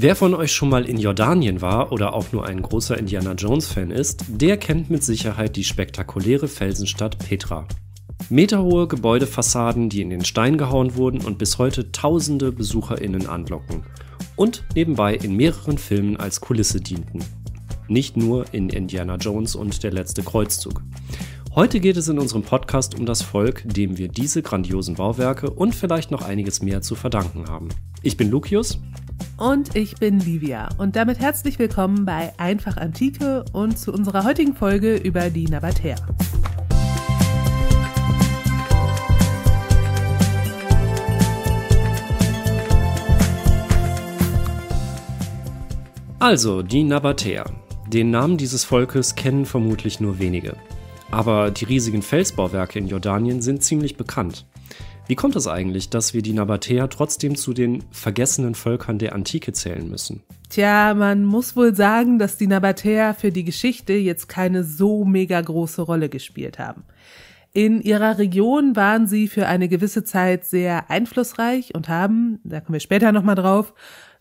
Wer von euch schon mal in Jordanien war oder auch nur ein großer Indiana Jones-Fan ist, der kennt mit Sicherheit die spektakuläre Felsenstadt Petra. Meterhohe Gebäudefassaden, die in den Stein gehauen wurden und bis heute tausende BesucherInnen anlocken und nebenbei in mehreren Filmen als Kulisse dienten. Nicht nur in Indiana Jones und Der letzte Kreuzzug. Heute geht es in unserem Podcast um das Volk, dem wir diese grandiosen Bauwerke und vielleicht noch einiges mehr zu verdanken haben. Ich bin Lucius. Und ich bin Livia. Und damit herzlich willkommen bei Einfach Antike und zu unserer heutigen Folge über die Nabatäer. Also, die Nabatäer. Den Namen dieses Volkes kennen vermutlich nur wenige. Aber die riesigen Felsbauwerke in Jordanien sind ziemlich bekannt. Wie kommt es eigentlich, dass wir die Nabatäer trotzdem zu den vergessenen Völkern der Antike zählen müssen? Tja, man muss wohl sagen, dass die Nabatäer für die Geschichte jetzt keine so mega große Rolle gespielt haben. In ihrer Region waren sie für eine gewisse Zeit sehr einflussreich und haben, da kommen wir später nochmal drauf,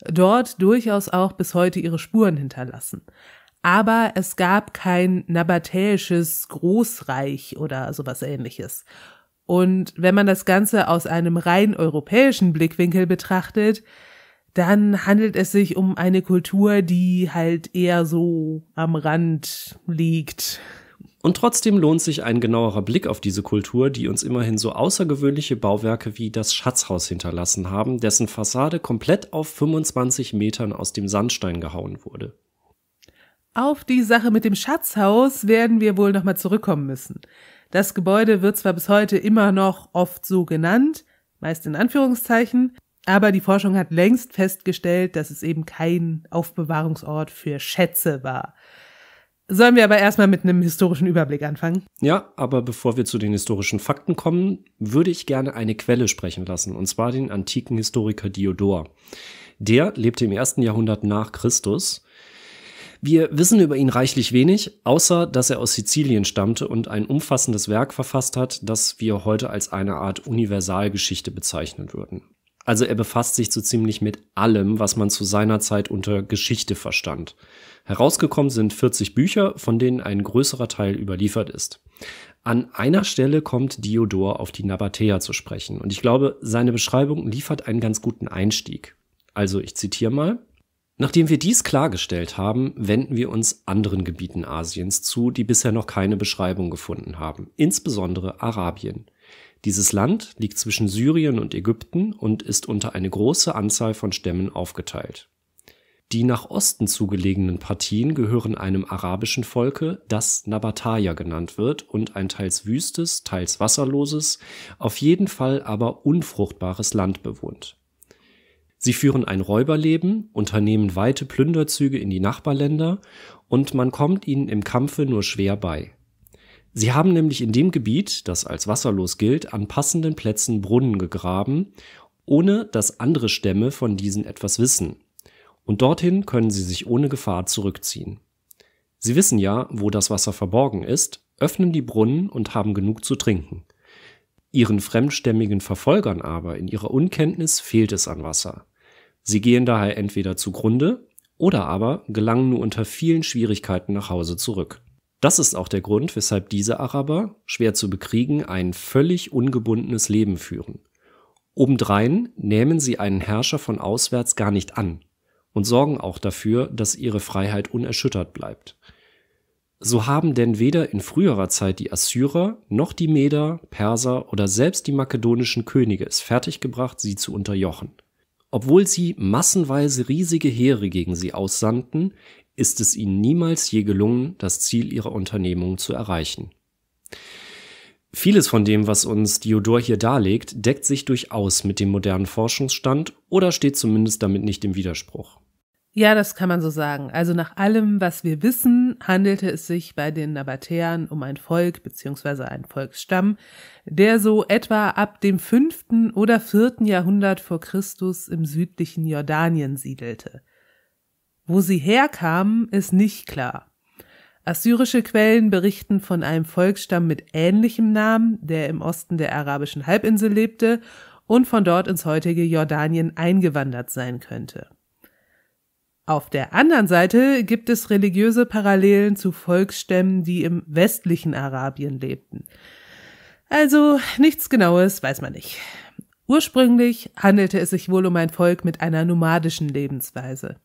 dort durchaus auch bis heute ihre Spuren hinterlassen aber es gab kein nabatäisches Großreich oder sowas ähnliches. Und wenn man das Ganze aus einem rein europäischen Blickwinkel betrachtet, dann handelt es sich um eine Kultur, die halt eher so am Rand liegt. Und trotzdem lohnt sich ein genauerer Blick auf diese Kultur, die uns immerhin so außergewöhnliche Bauwerke wie das Schatzhaus hinterlassen haben, dessen Fassade komplett auf 25 Metern aus dem Sandstein gehauen wurde. Auf die Sache mit dem Schatzhaus werden wir wohl nochmal zurückkommen müssen. Das Gebäude wird zwar bis heute immer noch oft so genannt, meist in Anführungszeichen, aber die Forschung hat längst festgestellt, dass es eben kein Aufbewahrungsort für Schätze war. Sollen wir aber erstmal mit einem historischen Überblick anfangen? Ja, aber bevor wir zu den historischen Fakten kommen, würde ich gerne eine Quelle sprechen lassen, und zwar den antiken Historiker Diodor. Der lebte im ersten Jahrhundert nach Christus wir wissen über ihn reichlich wenig, außer dass er aus Sizilien stammte und ein umfassendes Werk verfasst hat, das wir heute als eine Art Universalgeschichte bezeichnen würden. Also er befasst sich so ziemlich mit allem, was man zu seiner Zeit unter Geschichte verstand. Herausgekommen sind 40 Bücher, von denen ein größerer Teil überliefert ist. An einer Stelle kommt Diodor auf die Nabatea zu sprechen und ich glaube, seine Beschreibung liefert einen ganz guten Einstieg. Also ich zitiere mal. Nachdem wir dies klargestellt haben, wenden wir uns anderen Gebieten Asiens zu, die bisher noch keine Beschreibung gefunden haben, insbesondere Arabien. Dieses Land liegt zwischen Syrien und Ägypten und ist unter eine große Anzahl von Stämmen aufgeteilt. Die nach Osten zugelegenen Partien gehören einem arabischen Volke, das Nabatäer genannt wird und ein teils wüstes, teils wasserloses, auf jeden Fall aber unfruchtbares Land bewohnt Sie führen ein Räuberleben, unternehmen weite Plünderzüge in die Nachbarländer, und man kommt ihnen im Kampfe nur schwer bei. Sie haben nämlich in dem Gebiet, das als wasserlos gilt, an passenden Plätzen Brunnen gegraben, ohne dass andere Stämme von diesen etwas wissen. Und dorthin können sie sich ohne Gefahr zurückziehen. Sie wissen ja, wo das Wasser verborgen ist, öffnen die Brunnen und haben genug zu trinken. Ihren fremdstämmigen Verfolgern aber in ihrer Unkenntnis fehlt es an Wasser. Sie gehen daher entweder zugrunde oder aber gelangen nur unter vielen Schwierigkeiten nach Hause zurück. Das ist auch der Grund, weshalb diese Araber, schwer zu bekriegen, ein völlig ungebundenes Leben führen. Obendrein nehmen sie einen Herrscher von auswärts gar nicht an und sorgen auch dafür, dass ihre Freiheit unerschüttert bleibt. So haben denn weder in früherer Zeit die Assyrer noch die Meder, Perser oder selbst die makedonischen Könige es fertiggebracht, sie zu unterjochen. Obwohl sie massenweise riesige Heere gegen sie aussandten, ist es ihnen niemals je gelungen, das Ziel ihrer Unternehmung zu erreichen. Vieles von dem, was uns Diodor hier darlegt, deckt sich durchaus mit dem modernen Forschungsstand oder steht zumindest damit nicht im Widerspruch. Ja, das kann man so sagen. Also nach allem, was wir wissen, handelte es sich bei den Nabatäern um ein Volk bzw. einen Volksstamm, der so etwa ab dem fünften oder vierten Jahrhundert vor Christus im südlichen Jordanien siedelte. Wo sie herkamen, ist nicht klar. Assyrische Quellen berichten von einem Volksstamm mit ähnlichem Namen, der im Osten der arabischen Halbinsel lebte und von dort ins heutige Jordanien eingewandert sein könnte. Auf der anderen Seite gibt es religiöse Parallelen zu Volksstämmen, die im westlichen Arabien lebten. Also nichts Genaues weiß man nicht. Ursprünglich handelte es sich wohl um ein Volk mit einer nomadischen Lebensweise.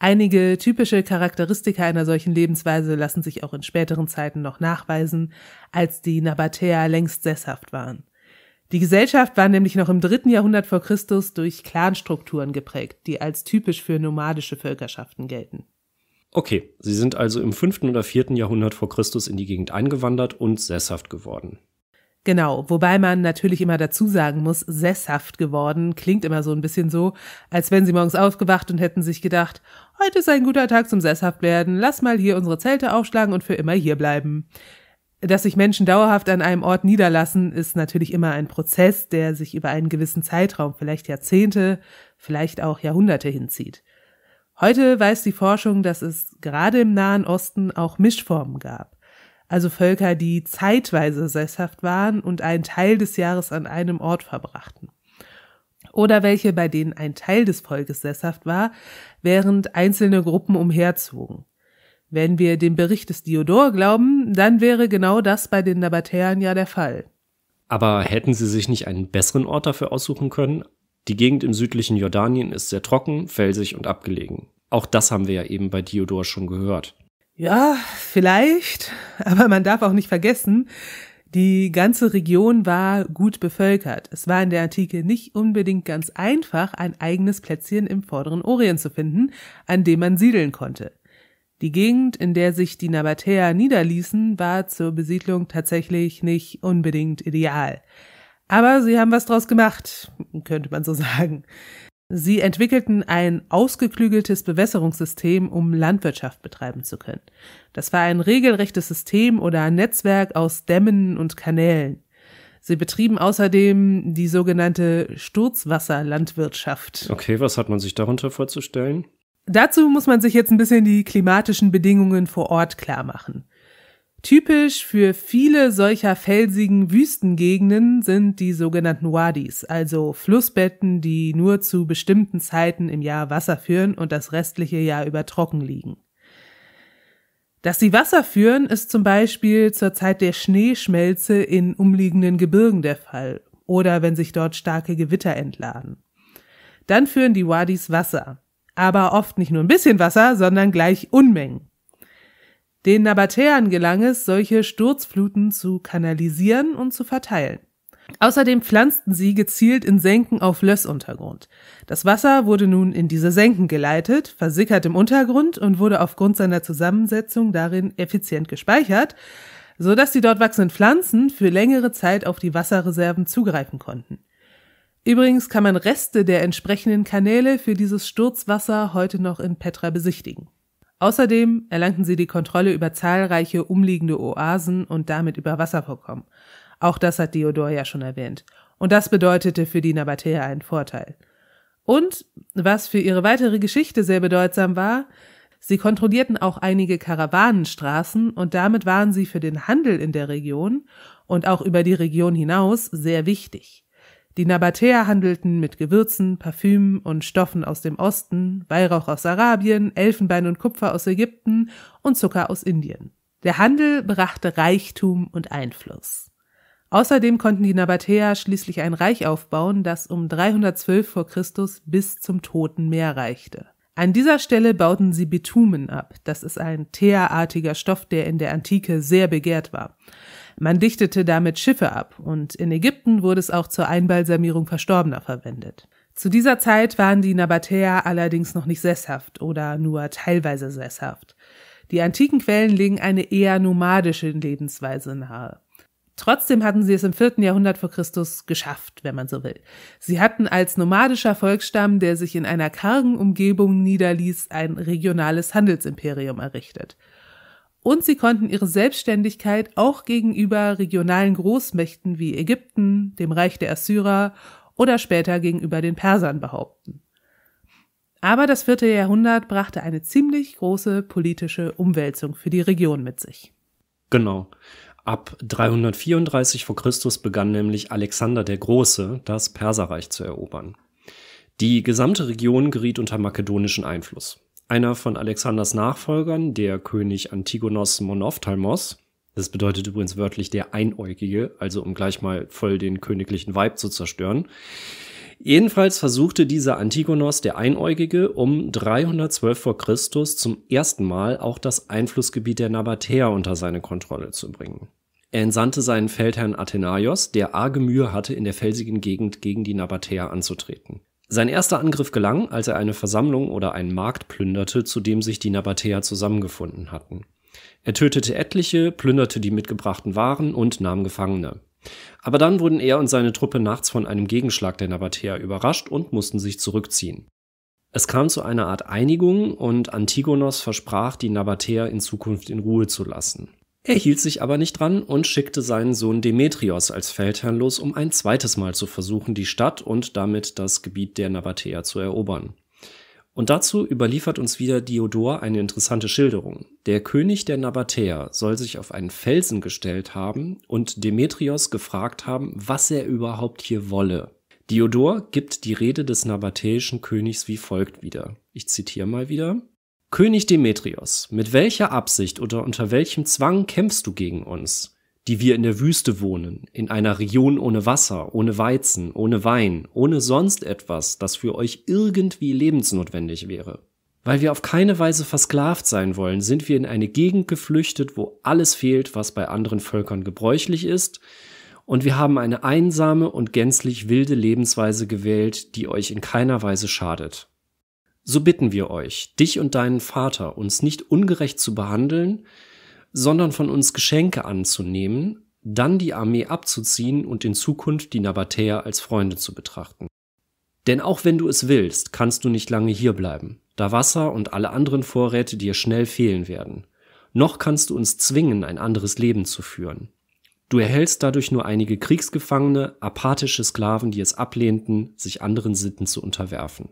Einige typische Charakteristika einer solchen Lebensweise lassen sich auch in späteren Zeiten noch nachweisen, als die Nabatäer längst sesshaft waren. Die Gesellschaft war nämlich noch im dritten Jahrhundert vor Christus durch Clanstrukturen geprägt, die als typisch für nomadische Völkerschaften gelten. Okay, sie sind also im fünften oder vierten Jahrhundert vor Christus in die Gegend eingewandert und sesshaft geworden. Genau, wobei man natürlich immer dazu sagen muss, sesshaft geworden klingt immer so ein bisschen so, als wenn sie morgens aufgewacht und hätten sich gedacht, heute ist ein guter Tag zum sesshaft werden, lass mal hier unsere Zelte aufschlagen und für immer hier bleiben dass sich Menschen dauerhaft an einem Ort niederlassen, ist natürlich immer ein Prozess, der sich über einen gewissen Zeitraum, vielleicht Jahrzehnte, vielleicht auch Jahrhunderte hinzieht. Heute weiß die Forschung, dass es gerade im Nahen Osten auch Mischformen gab. Also Völker, die zeitweise sesshaft waren und einen Teil des Jahres an einem Ort verbrachten. Oder welche, bei denen ein Teil des Volkes sesshaft war, während einzelne Gruppen umherzogen. Wenn wir dem Bericht des Diodor glauben, dann wäre genau das bei den Nabatäern ja der Fall. Aber hätten sie sich nicht einen besseren Ort dafür aussuchen können? Die Gegend im südlichen Jordanien ist sehr trocken, felsig und abgelegen. Auch das haben wir ja eben bei Diodor schon gehört. Ja, vielleicht, aber man darf auch nicht vergessen, die ganze Region war gut bevölkert. Es war in der Antike nicht unbedingt ganz einfach, ein eigenes Plätzchen im vorderen Orient zu finden, an dem man siedeln konnte. Die Gegend, in der sich die Nabatäer niederließen, war zur Besiedlung tatsächlich nicht unbedingt ideal. Aber sie haben was draus gemacht, könnte man so sagen. Sie entwickelten ein ausgeklügeltes Bewässerungssystem, um Landwirtschaft betreiben zu können. Das war ein regelrechtes System oder ein Netzwerk aus Dämmen und Kanälen. Sie betrieben außerdem die sogenannte Sturzwasserlandwirtschaft. Okay, was hat man sich darunter vorzustellen? Dazu muss man sich jetzt ein bisschen die klimatischen Bedingungen vor Ort klar machen. Typisch für viele solcher felsigen Wüstengegenden sind die sogenannten Wadis, also Flussbetten, die nur zu bestimmten Zeiten im Jahr Wasser führen und das restliche Jahr über trocken liegen. Dass sie Wasser führen, ist zum Beispiel zur Zeit der Schneeschmelze in umliegenden Gebirgen der Fall oder wenn sich dort starke Gewitter entladen. Dann führen die Wadis Wasser aber oft nicht nur ein bisschen Wasser, sondern gleich Unmengen. Den Nabatäern gelang es, solche Sturzfluten zu kanalisieren und zu verteilen. Außerdem pflanzten sie gezielt in Senken auf Lössuntergrund. Das Wasser wurde nun in diese Senken geleitet, versickert im Untergrund und wurde aufgrund seiner Zusammensetzung darin effizient gespeichert, so dass die dort wachsenden Pflanzen für längere Zeit auf die Wasserreserven zugreifen konnten. Übrigens kann man Reste der entsprechenden Kanäle für dieses Sturzwasser heute noch in Petra besichtigen. Außerdem erlangten sie die Kontrolle über zahlreiche umliegende Oasen und damit über Wasservorkommen. Auch das hat Diodor ja schon erwähnt. Und das bedeutete für die Nabatäer einen Vorteil. Und, was für ihre weitere Geschichte sehr bedeutsam war, sie kontrollierten auch einige Karawanenstraßen und damit waren sie für den Handel in der Region und auch über die Region hinaus sehr wichtig. Die Nabatäer handelten mit Gewürzen, Parfümen und Stoffen aus dem Osten, Weihrauch aus Arabien, Elfenbein und Kupfer aus Ägypten und Zucker aus Indien. Der Handel brachte Reichtum und Einfluss. Außerdem konnten die Nabatäer schließlich ein Reich aufbauen, das um 312 vor Christus bis zum Toten Meer reichte. An dieser Stelle bauten sie Bitumen ab. Das ist ein teerartiger Stoff, der in der Antike sehr begehrt war. Man dichtete damit Schiffe ab und in Ägypten wurde es auch zur Einbalsamierung Verstorbener verwendet. Zu dieser Zeit waren die Nabatäer allerdings noch nicht sesshaft oder nur teilweise sesshaft. Die antiken Quellen legen eine eher nomadische Lebensweise nahe. Trotzdem hatten sie es im vierten Jahrhundert vor Christus geschafft, wenn man so will. Sie hatten als nomadischer Volksstamm, der sich in einer kargen Umgebung niederließ, ein regionales Handelsimperium errichtet. Und sie konnten ihre Selbstständigkeit auch gegenüber regionalen Großmächten wie Ägypten, dem Reich der Assyrer oder später gegenüber den Persern behaupten. Aber das vierte Jahrhundert brachte eine ziemlich große politische Umwälzung für die Region mit sich. Genau. Ab 334 vor Christus begann nämlich Alexander der Große, das Perserreich zu erobern. Die gesamte Region geriet unter makedonischen Einfluss. Einer von Alexanders Nachfolgern, der König Antigonos Monophthalmos, das bedeutet übrigens wörtlich der Einäugige, also um gleich mal voll den königlichen Weib zu zerstören, Jedenfalls versuchte dieser Antigonos der Einäugige um 312 vor Christus zum ersten Mal auch das Einflussgebiet der Nabatäer unter seine Kontrolle zu bringen. Er entsandte seinen Feldherrn Athenaios, der arge Mühe hatte, in der felsigen Gegend gegen die Nabatäer anzutreten. Sein erster Angriff gelang, als er eine Versammlung oder einen Markt plünderte, zu dem sich die Nabatäer zusammengefunden hatten. Er tötete etliche, plünderte die mitgebrachten Waren und nahm Gefangene. Aber dann wurden er und seine Truppe nachts von einem Gegenschlag der Nabatäer überrascht und mussten sich zurückziehen. Es kam zu einer Art Einigung und Antigonos versprach, die Nabatäer in Zukunft in Ruhe zu lassen. Er hielt sich aber nicht dran und schickte seinen Sohn Demetrios als Feldherrn los, um ein zweites Mal zu versuchen, die Stadt und damit das Gebiet der Nabatäer zu erobern. Und dazu überliefert uns wieder Diodor eine interessante Schilderung. Der König der Nabatäer soll sich auf einen Felsen gestellt haben und Demetrios gefragt haben, was er überhaupt hier wolle. Diodor gibt die Rede des nabatäischen Königs wie folgt wieder. Ich zitiere mal wieder. König Demetrios, mit welcher Absicht oder unter welchem Zwang kämpfst du gegen uns? die wir in der Wüste wohnen, in einer Region ohne Wasser, ohne Weizen, ohne Wein, ohne sonst etwas, das für euch irgendwie lebensnotwendig wäre. Weil wir auf keine Weise versklavt sein wollen, sind wir in eine Gegend geflüchtet, wo alles fehlt, was bei anderen Völkern gebräuchlich ist, und wir haben eine einsame und gänzlich wilde Lebensweise gewählt, die euch in keiner Weise schadet. So bitten wir euch, dich und deinen Vater uns nicht ungerecht zu behandeln, sondern von uns Geschenke anzunehmen, dann die Armee abzuziehen und in Zukunft die Nabatäer als Freunde zu betrachten. Denn auch wenn du es willst, kannst du nicht lange hierbleiben, da Wasser und alle anderen Vorräte dir schnell fehlen werden. Noch kannst du uns zwingen, ein anderes Leben zu führen. Du erhältst dadurch nur einige Kriegsgefangene, apathische Sklaven, die es ablehnten, sich anderen Sitten zu unterwerfen.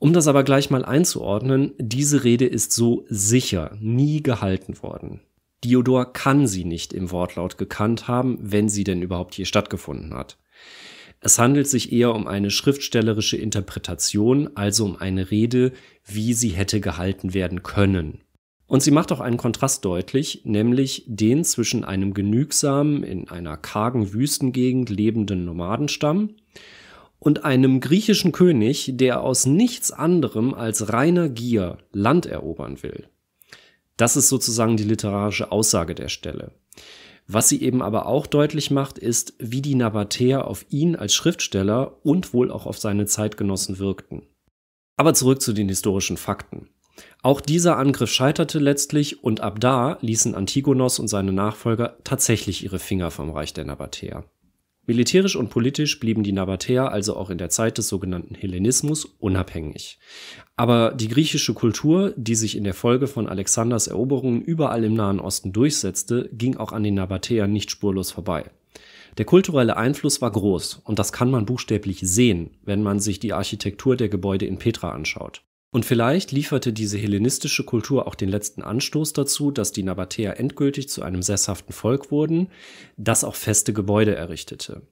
Um das aber gleich mal einzuordnen, diese Rede ist so sicher nie gehalten worden. Diodor kann sie nicht im Wortlaut gekannt haben, wenn sie denn überhaupt hier stattgefunden hat. Es handelt sich eher um eine schriftstellerische Interpretation, also um eine Rede, wie sie hätte gehalten werden können. Und sie macht auch einen Kontrast deutlich, nämlich den zwischen einem genügsamen, in einer kargen Wüstengegend lebenden Nomadenstamm und einem griechischen König, der aus nichts anderem als reiner Gier Land erobern will. Das ist sozusagen die literarische Aussage der Stelle. Was sie eben aber auch deutlich macht, ist, wie die Nabatäer auf ihn als Schriftsteller und wohl auch auf seine Zeitgenossen wirkten. Aber zurück zu den historischen Fakten. Auch dieser Angriff scheiterte letztlich und ab da ließen Antigonos und seine Nachfolger tatsächlich ihre Finger vom Reich der Nabatäer. Militärisch und politisch blieben die Nabatäer also auch in der Zeit des sogenannten Hellenismus unabhängig. Aber die griechische Kultur, die sich in der Folge von Alexanders Eroberungen überall im Nahen Osten durchsetzte, ging auch an den Nabatäern nicht spurlos vorbei. Der kulturelle Einfluss war groß, und das kann man buchstäblich sehen, wenn man sich die Architektur der Gebäude in Petra anschaut und vielleicht lieferte diese hellenistische Kultur auch den letzten Anstoß dazu, dass die Nabatäer endgültig zu einem sesshaften Volk wurden, das auch feste Gebäude errichtete.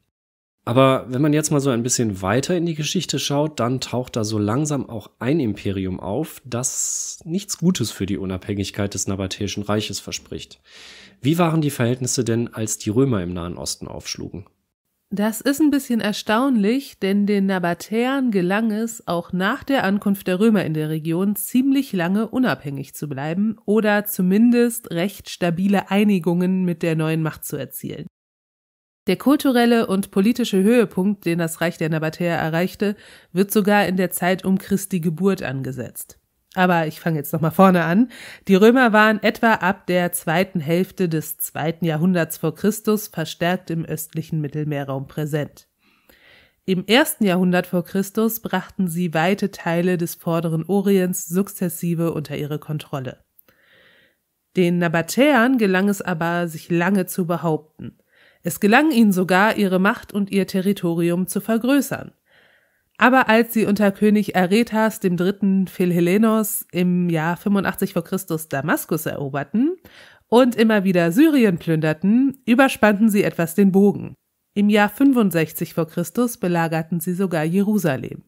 Aber wenn man jetzt mal so ein bisschen weiter in die Geschichte schaut, dann taucht da so langsam auch ein Imperium auf, das nichts Gutes für die Unabhängigkeit des Nabatäischen Reiches verspricht. Wie waren die Verhältnisse denn, als die Römer im Nahen Osten aufschlugen? Das ist ein bisschen erstaunlich, denn den Nabatäern gelang es, auch nach der Ankunft der Römer in der Region ziemlich lange unabhängig zu bleiben oder zumindest recht stabile Einigungen mit der neuen Macht zu erzielen. Der kulturelle und politische Höhepunkt, den das Reich der Nabatäer erreichte, wird sogar in der Zeit um Christi Geburt angesetzt. Aber ich fange jetzt nochmal vorne an. Die Römer waren etwa ab der zweiten Hälfte des zweiten Jahrhunderts vor Christus verstärkt im östlichen Mittelmeerraum präsent. Im ersten Jahrhundert vor Christus brachten sie weite Teile des vorderen Orients sukzessive unter ihre Kontrolle. Den Nabatäern gelang es aber, sich lange zu behaupten. Es gelang ihnen sogar, ihre Macht und ihr Territorium zu vergrößern. Aber als sie unter König Aretas III. Philhellenos im Jahr 85 v. Chr. Damaskus eroberten und immer wieder Syrien plünderten, überspannten sie etwas den Bogen. Im Jahr 65 v. Chr. belagerten sie sogar Jerusalem.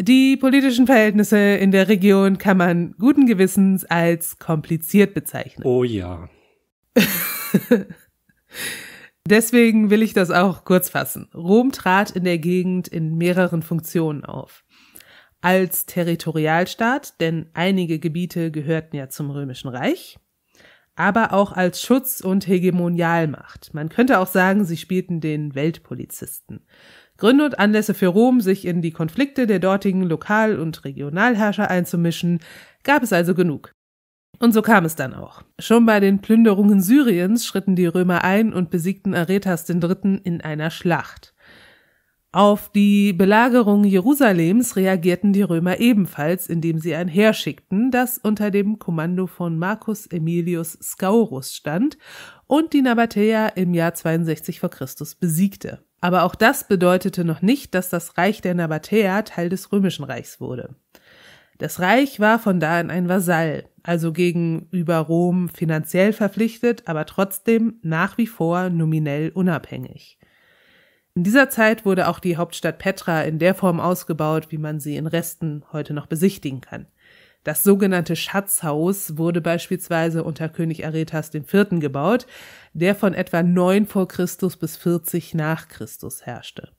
Die politischen Verhältnisse in der Region kann man guten Gewissens als kompliziert bezeichnen. Oh ja. Deswegen will ich das auch kurz fassen. Rom trat in der Gegend in mehreren Funktionen auf. Als Territorialstaat, denn einige Gebiete gehörten ja zum Römischen Reich, aber auch als Schutz- und Hegemonialmacht. Man könnte auch sagen, sie spielten den Weltpolizisten. Gründe und Anlässe für Rom, sich in die Konflikte der dortigen Lokal- und Regionalherrscher einzumischen, gab es also genug. Und so kam es dann auch. Schon bei den Plünderungen Syriens schritten die Römer ein und besiegten Aretas III. in einer Schlacht. Auf die Belagerung Jerusalems reagierten die Römer ebenfalls, indem sie ein Heer schickten, das unter dem Kommando von Marcus Aemilius Scaurus stand und die Nabatäer im Jahr 62 v. Chr. besiegte. Aber auch das bedeutete noch nicht, dass das Reich der Nabatäer Teil des römischen Reichs wurde. Das Reich war von da an ein Vasall, also gegenüber Rom finanziell verpflichtet, aber trotzdem nach wie vor nominell unabhängig. In dieser Zeit wurde auch die Hauptstadt Petra in der Form ausgebaut, wie man sie in Resten heute noch besichtigen kann. Das sogenannte Schatzhaus wurde beispielsweise unter König Aretas IV. gebaut, der von etwa 9 vor Christus bis 40 nach Christus herrschte.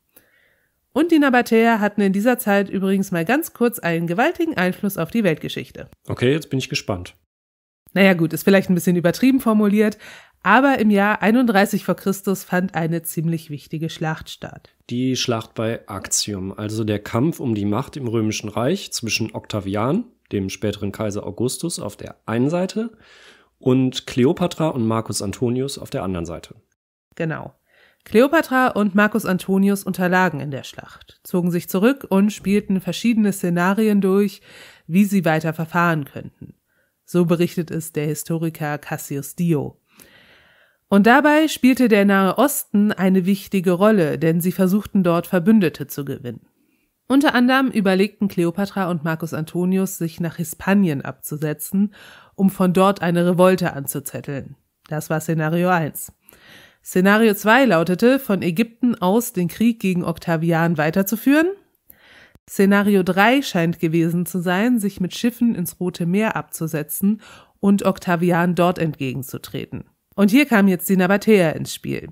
Und die Nabatäer hatten in dieser Zeit übrigens mal ganz kurz einen gewaltigen Einfluss auf die Weltgeschichte. Okay, jetzt bin ich gespannt. Naja gut, ist vielleicht ein bisschen übertrieben formuliert, aber im Jahr 31 vor Christus fand eine ziemlich wichtige Schlacht statt. Die Schlacht bei Actium, also der Kampf um die Macht im Römischen Reich zwischen Octavian, dem späteren Kaiser Augustus, auf der einen Seite und Kleopatra und Marcus Antonius auf der anderen Seite. Genau. Kleopatra und Marcus Antonius unterlagen in der Schlacht, zogen sich zurück und spielten verschiedene Szenarien durch, wie sie weiter verfahren könnten. So berichtet es der Historiker Cassius Dio. Und dabei spielte der Nahe Osten eine wichtige Rolle, denn sie versuchten dort Verbündete zu gewinnen. Unter anderem überlegten Kleopatra und Marcus Antonius, sich nach Hispanien abzusetzen, um von dort eine Revolte anzuzetteln. Das war Szenario 1. Szenario 2 lautete, von Ägypten aus den Krieg gegen Octavian weiterzuführen. Szenario 3 scheint gewesen zu sein, sich mit Schiffen ins Rote Meer abzusetzen und Octavian dort entgegenzutreten. Und hier kam jetzt die Nabatäer ins Spiel.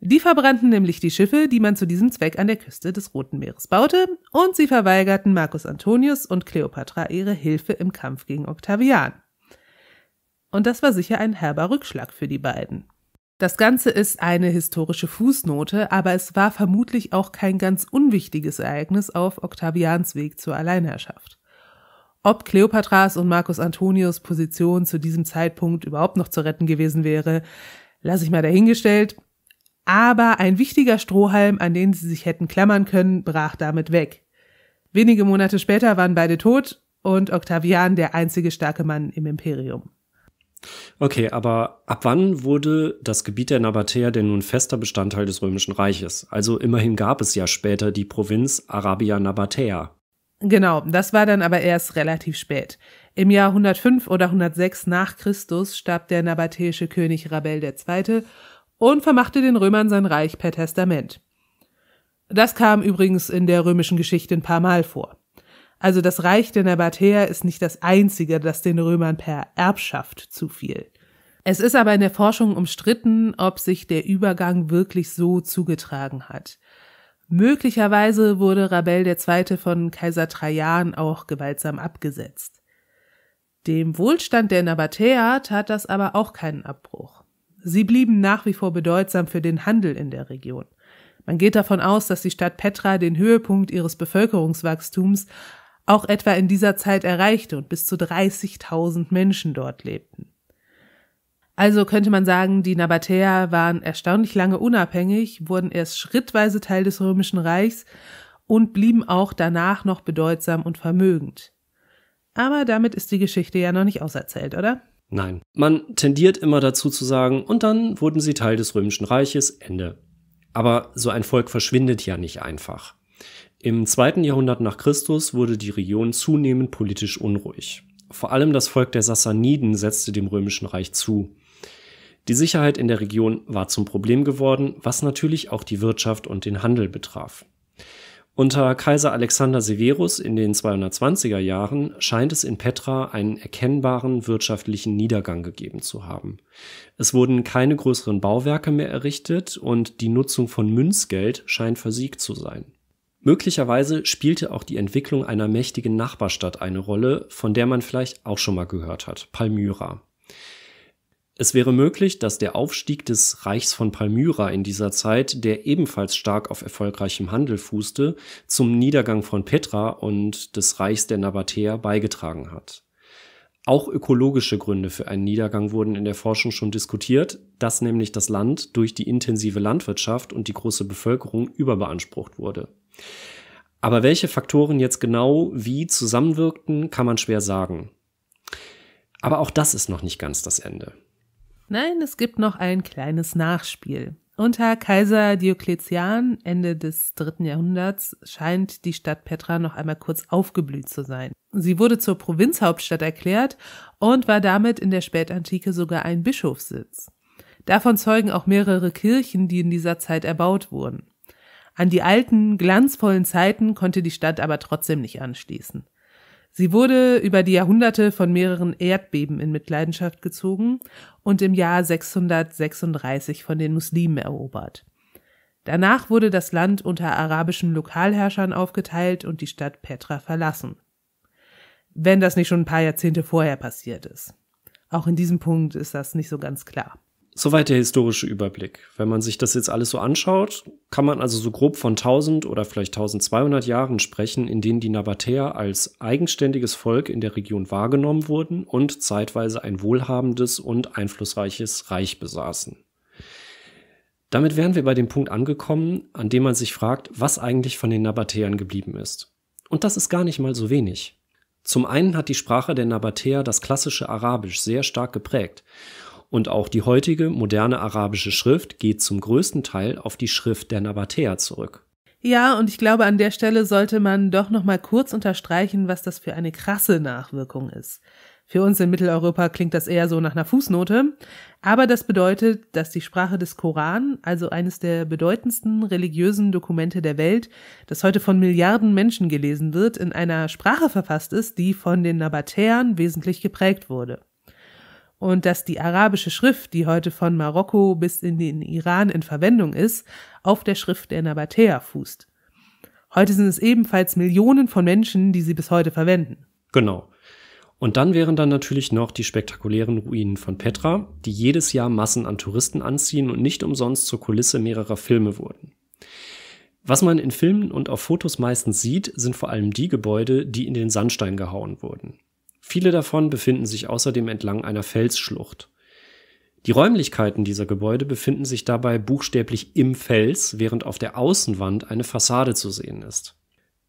Die verbrannten nämlich die Schiffe, die man zu diesem Zweck an der Küste des Roten Meeres baute, und sie verweigerten Marcus Antonius und Cleopatra ihre Hilfe im Kampf gegen Octavian. Und das war sicher ein herber Rückschlag für die beiden. Das Ganze ist eine historische Fußnote, aber es war vermutlich auch kein ganz unwichtiges Ereignis auf Octavians Weg zur Alleinherrschaft. Ob Kleopatras und Marcus Antonius Position zu diesem Zeitpunkt überhaupt noch zu retten gewesen wäre, lasse ich mal dahingestellt. Aber ein wichtiger Strohhalm, an den sie sich hätten klammern können, brach damit weg. Wenige Monate später waren beide tot und Octavian der einzige starke Mann im Imperium. Okay, aber ab wann wurde das Gebiet der Nabatäer denn nun fester Bestandteil des Römischen Reiches? Also immerhin gab es ja später die Provinz Arabia Nabatäa. Genau, das war dann aber erst relativ spät. Im Jahr 105 oder 106 nach Christus starb der nabatäische König Rabel II. und vermachte den Römern sein Reich per Testament. Das kam übrigens in der römischen Geschichte ein paar Mal vor. Also das Reich der Nabatäer ist nicht das einzige, das den Römern per Erbschaft zufiel. Es ist aber in der Forschung umstritten, ob sich der Übergang wirklich so zugetragen hat. Möglicherweise wurde Rabel II. von Kaiser Trajan auch gewaltsam abgesetzt. Dem Wohlstand der Nabatäer tat das aber auch keinen Abbruch. Sie blieben nach wie vor bedeutsam für den Handel in der Region. Man geht davon aus, dass die Stadt Petra den Höhepunkt ihres Bevölkerungswachstums auch etwa in dieser Zeit erreichte und bis zu 30.000 Menschen dort lebten. Also könnte man sagen, die Nabatäer waren erstaunlich lange unabhängig, wurden erst schrittweise Teil des Römischen Reichs und blieben auch danach noch bedeutsam und vermögend. Aber damit ist die Geschichte ja noch nicht auserzählt, oder? Nein, man tendiert immer dazu zu sagen, und dann wurden sie Teil des Römischen Reiches, Ende. Aber so ein Volk verschwindet ja nicht einfach. Im zweiten Jahrhundert nach Christus wurde die Region zunehmend politisch unruhig. Vor allem das Volk der Sassaniden setzte dem Römischen Reich zu. Die Sicherheit in der Region war zum Problem geworden, was natürlich auch die Wirtschaft und den Handel betraf. Unter Kaiser Alexander Severus in den 220er Jahren scheint es in Petra einen erkennbaren wirtschaftlichen Niedergang gegeben zu haben. Es wurden keine größeren Bauwerke mehr errichtet und die Nutzung von Münzgeld scheint versiegt zu sein. Möglicherweise spielte auch die Entwicklung einer mächtigen Nachbarstadt eine Rolle, von der man vielleicht auch schon mal gehört hat, Palmyra. Es wäre möglich, dass der Aufstieg des Reichs von Palmyra in dieser Zeit, der ebenfalls stark auf erfolgreichem Handel fußte, zum Niedergang von Petra und des Reichs der Nabatäer beigetragen hat. Auch ökologische Gründe für einen Niedergang wurden in der Forschung schon diskutiert, dass nämlich das Land durch die intensive Landwirtschaft und die große Bevölkerung überbeansprucht wurde. Aber welche Faktoren jetzt genau wie zusammenwirkten, kann man schwer sagen. Aber auch das ist noch nicht ganz das Ende. Nein, es gibt noch ein kleines Nachspiel. Unter Kaiser Diokletian Ende des dritten Jahrhunderts scheint die Stadt Petra noch einmal kurz aufgeblüht zu sein. Sie wurde zur Provinzhauptstadt erklärt und war damit in der Spätantike sogar ein Bischofssitz. Davon zeugen auch mehrere Kirchen, die in dieser Zeit erbaut wurden. An die alten, glanzvollen Zeiten konnte die Stadt aber trotzdem nicht anschließen. Sie wurde über die Jahrhunderte von mehreren Erdbeben in Mitleidenschaft gezogen und im Jahr 636 von den Muslimen erobert. Danach wurde das Land unter arabischen Lokalherrschern aufgeteilt und die Stadt Petra verlassen. Wenn das nicht schon ein paar Jahrzehnte vorher passiert ist. Auch in diesem Punkt ist das nicht so ganz klar. Soweit der historische Überblick. Wenn man sich das jetzt alles so anschaut, kann man also so grob von 1000 oder vielleicht 1200 Jahren sprechen, in denen die Nabatäer als eigenständiges Volk in der Region wahrgenommen wurden und zeitweise ein wohlhabendes und einflussreiches Reich besaßen. Damit wären wir bei dem Punkt angekommen, an dem man sich fragt, was eigentlich von den Nabatäern geblieben ist. Und das ist gar nicht mal so wenig. Zum einen hat die Sprache der Nabatäer das klassische Arabisch sehr stark geprägt und auch die heutige moderne arabische Schrift geht zum größten Teil auf die Schrift der Nabatäer zurück. Ja, und ich glaube, an der Stelle sollte man doch noch mal kurz unterstreichen, was das für eine krasse Nachwirkung ist. Für uns in Mitteleuropa klingt das eher so nach einer Fußnote, aber das bedeutet, dass die Sprache des Koran, also eines der bedeutendsten religiösen Dokumente der Welt, das heute von Milliarden Menschen gelesen wird, in einer Sprache verfasst ist, die von den Nabatäern wesentlich geprägt wurde und dass die arabische Schrift, die heute von Marokko bis in den Iran in Verwendung ist, auf der Schrift der Nabatäer fußt. Heute sind es ebenfalls Millionen von Menschen, die sie bis heute verwenden. Genau. Und dann wären dann natürlich noch die spektakulären Ruinen von Petra, die jedes Jahr Massen an Touristen anziehen und nicht umsonst zur Kulisse mehrerer Filme wurden. Was man in Filmen und auf Fotos meistens sieht, sind vor allem die Gebäude, die in den Sandstein gehauen wurden. Viele davon befinden sich außerdem entlang einer Felsschlucht. Die Räumlichkeiten dieser Gebäude befinden sich dabei buchstäblich im Fels, während auf der Außenwand eine Fassade zu sehen ist.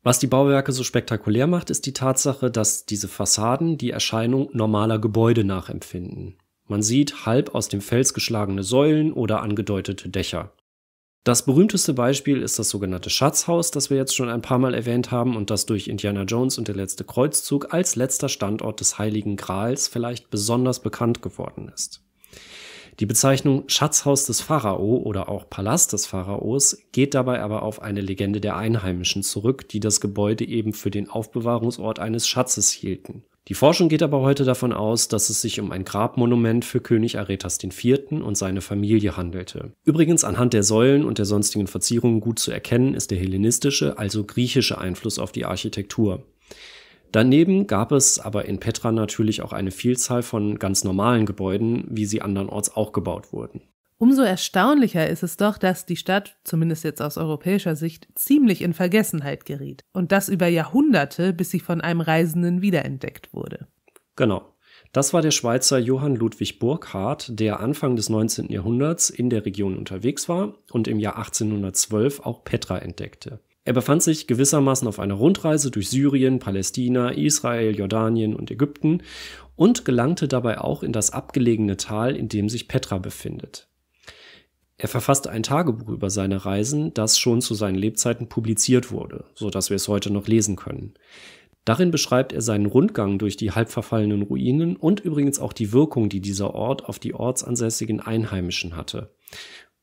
Was die Bauwerke so spektakulär macht, ist die Tatsache, dass diese Fassaden die Erscheinung normaler Gebäude nachempfinden. Man sieht halb aus dem Fels geschlagene Säulen oder angedeutete Dächer das berühmteste Beispiel ist das sogenannte Schatzhaus, das wir jetzt schon ein paar Mal erwähnt haben und das durch Indiana Jones und der letzte Kreuzzug als letzter Standort des Heiligen Grals vielleicht besonders bekannt geworden ist. Die Bezeichnung Schatzhaus des Pharao oder auch Palast des Pharaos geht dabei aber auf eine Legende der Einheimischen zurück, die das Gebäude eben für den Aufbewahrungsort eines Schatzes hielten die Forschung geht aber heute davon aus, dass es sich um ein Grabmonument für König Aretas IV. und seine Familie handelte. Übrigens anhand der Säulen und der sonstigen Verzierungen gut zu erkennen ist der hellenistische, also griechische Einfluss auf die Architektur. Daneben gab es aber in Petra natürlich auch eine Vielzahl von ganz normalen Gebäuden, wie sie andernorts auch gebaut wurden. Umso erstaunlicher ist es doch, dass die Stadt, zumindest jetzt aus europäischer Sicht, ziemlich in Vergessenheit geriet. Und das über Jahrhunderte, bis sie von einem Reisenden wiederentdeckt wurde. Genau. Das war der Schweizer Johann Ludwig Burckhardt, der Anfang des 19. Jahrhunderts in der Region unterwegs war und im Jahr 1812 auch Petra entdeckte. Er befand sich gewissermaßen auf einer Rundreise durch Syrien, Palästina, Israel, Jordanien und Ägypten und gelangte dabei auch in das abgelegene Tal, in dem sich Petra befindet. Er verfasste ein Tagebuch über seine Reisen, das schon zu seinen Lebzeiten publiziert wurde, so dass wir es heute noch lesen können. Darin beschreibt er seinen Rundgang durch die halbverfallenen Ruinen und übrigens auch die Wirkung, die dieser Ort auf die ortsansässigen Einheimischen hatte.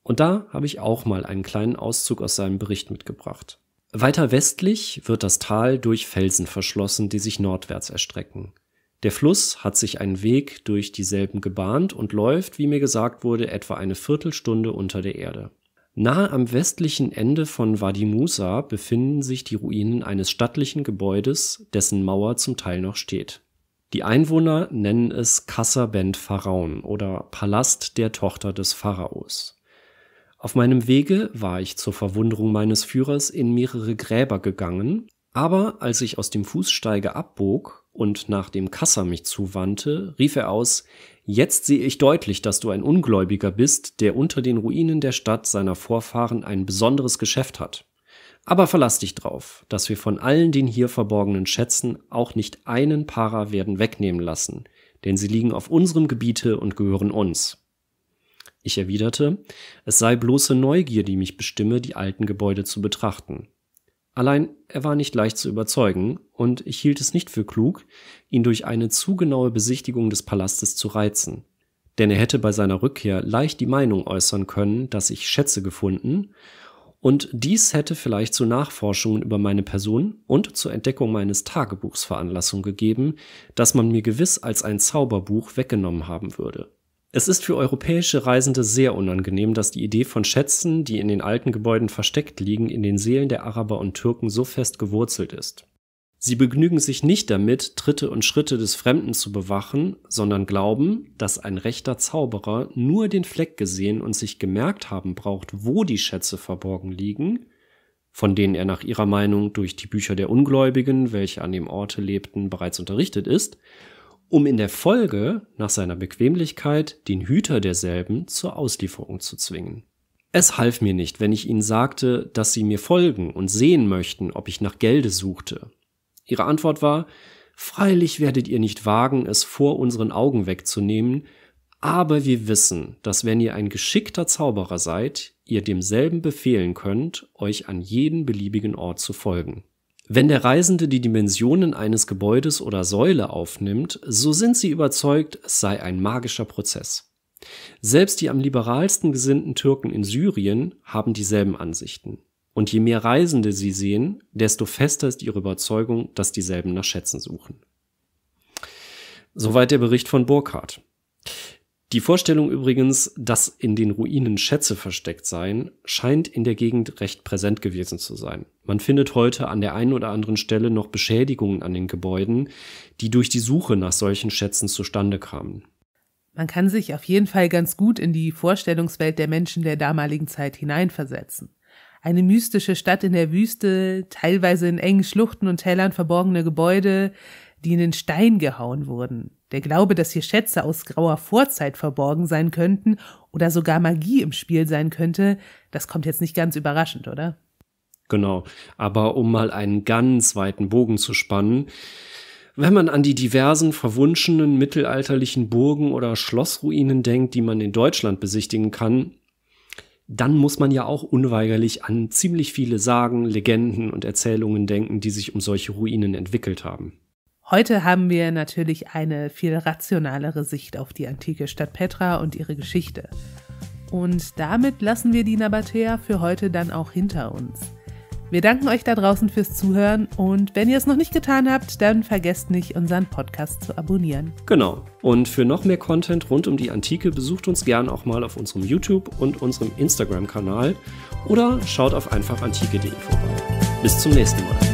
Und da habe ich auch mal einen kleinen Auszug aus seinem Bericht mitgebracht. Weiter westlich wird das Tal durch Felsen verschlossen, die sich nordwärts erstrecken. Der Fluss hat sich einen Weg durch dieselben gebahnt und läuft, wie mir gesagt wurde, etwa eine Viertelstunde unter der Erde. Nahe am westlichen Ende von Wadi Musa befinden sich die Ruinen eines stattlichen Gebäudes, dessen Mauer zum Teil noch steht. Die Einwohner nennen es Qasr Bent Pharaon oder Palast der Tochter des Pharaos. Auf meinem Wege war ich zur Verwunderung meines Führers in mehrere Gräber gegangen, aber als ich aus dem Fußsteige abbog, und nach dem Kasser mich zuwandte, rief er aus Jetzt sehe ich deutlich, dass du ein Ungläubiger bist, der unter den Ruinen der Stadt seiner Vorfahren ein besonderes Geschäft hat. Aber verlass dich drauf, dass wir von allen den hier verborgenen Schätzen auch nicht einen Para werden wegnehmen lassen, denn sie liegen auf unserem Gebiete und gehören uns. Ich erwiderte, es sei bloße Neugier, die mich bestimme, die alten Gebäude zu betrachten. Allein er war nicht leicht zu überzeugen, und ich hielt es nicht für klug, ihn durch eine zu genaue Besichtigung des Palastes zu reizen. Denn er hätte bei seiner Rückkehr leicht die Meinung äußern können, dass ich Schätze gefunden, und dies hätte vielleicht zu Nachforschungen über meine Person und zur Entdeckung meines Tagebuchs Veranlassung gegeben, das man mir gewiss als ein Zauberbuch weggenommen haben würde es ist für europäische Reisende sehr unangenehm, dass die Idee von Schätzen, die in den alten Gebäuden versteckt liegen, in den Seelen der Araber und Türken so fest gewurzelt ist. Sie begnügen sich nicht damit, Tritte und Schritte des Fremden zu bewachen, sondern glauben, dass ein rechter Zauberer nur den Fleck gesehen und sich gemerkt haben braucht, wo die Schätze verborgen liegen, von denen er nach ihrer Meinung durch die Bücher der Ungläubigen, welche an dem Orte lebten, bereits unterrichtet ist, um in der Folge nach seiner Bequemlichkeit den Hüter derselben zur Auslieferung zu zwingen. Es half mir nicht, wenn ich ihnen sagte, dass sie mir folgen und sehen möchten, ob ich nach Gelde suchte. Ihre Antwort war Freilich werdet ihr nicht wagen, es vor unseren Augen wegzunehmen, aber wir wissen, dass wenn ihr ein geschickter Zauberer seid, ihr demselben befehlen könnt, euch an jeden beliebigen Ort zu folgen. Wenn der Reisende die Dimensionen eines Gebäudes oder Säule aufnimmt, so sind sie überzeugt, es sei ein magischer Prozess. Selbst die am liberalsten gesinnten Türken in Syrien haben dieselben Ansichten. Und je mehr Reisende sie sehen, desto fester ist ihre Überzeugung, dass dieselben nach Schätzen suchen. Soweit der Bericht von Burkhardt. Die Vorstellung übrigens, dass in den Ruinen Schätze versteckt seien, scheint in der Gegend recht präsent gewesen zu sein. Man findet heute an der einen oder anderen Stelle noch Beschädigungen an den Gebäuden, die durch die Suche nach solchen Schätzen zustande kamen. Man kann sich auf jeden Fall ganz gut in die Vorstellungswelt der Menschen der damaligen Zeit hineinversetzen. Eine mystische Stadt in der Wüste, teilweise in engen Schluchten und Tälern verborgene Gebäude, die in den Stein gehauen wurden. Der Glaube, dass hier Schätze aus grauer Vorzeit verborgen sein könnten oder sogar Magie im Spiel sein könnte, das kommt jetzt nicht ganz überraschend, oder? Genau. Aber um mal einen ganz weiten Bogen zu spannen, wenn man an die diversen verwunschenen mittelalterlichen Burgen oder Schlossruinen denkt, die man in Deutschland besichtigen kann, dann muss man ja auch unweigerlich an ziemlich viele Sagen, Legenden und Erzählungen denken, die sich um solche Ruinen entwickelt haben. Heute haben wir natürlich eine viel rationalere Sicht auf die antike Stadt Petra und ihre Geschichte. Und damit lassen wir die Nabatäer für heute dann auch hinter uns. Wir danken euch da draußen fürs Zuhören und wenn ihr es noch nicht getan habt, dann vergesst nicht, unseren Podcast zu abonnieren. Genau. Und für noch mehr Content rund um die Antike besucht uns gern auch mal auf unserem YouTube und unserem Instagram-Kanal oder schaut auf einfachantike.de vorbei. Bis zum nächsten Mal.